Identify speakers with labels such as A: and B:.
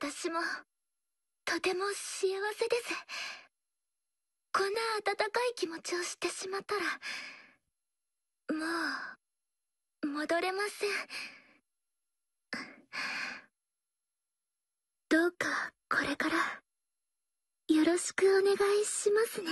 A: 私もとても幸せですこんな温かい気持ちをしてしまったらもう戻れませんどうかこれからよろしくお願いしますね